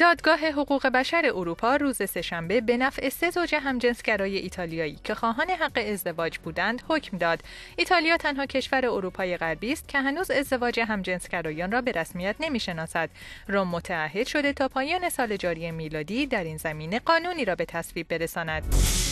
دادگاه حقوق بشر اروپا روز سهشنبه به نفع سه زوج همجنسگرای ایتالیایی که خواهان حق ازدواج بودند حکم داد ایتالیا تنها کشور اروپای غربی است که هنوز ازدواج همجنسگرایان را به رسمیت نمیشناسد روم متعهد شده تا پایان سال جاری میلادی در این زمینه قانونی را به تصویب برساند